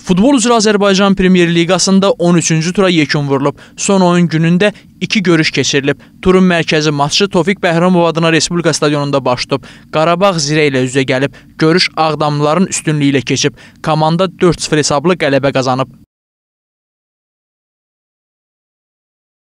Futbol üzrə Azərbaycan Premyer Liqasında 13-cü tura yekun vurulub. Son oyun günündə 2 görüş keçirilib. Turun mərkəzi matçı Tofiq Bəhramov adına Respublika stadionunda baş tutub. Qarabağ zirə ilə üzə gəlib. Görüş Ağdamlıların üstünlüyü ilə keçib. Komanda 4-0 hesablı qələbə qazanıb.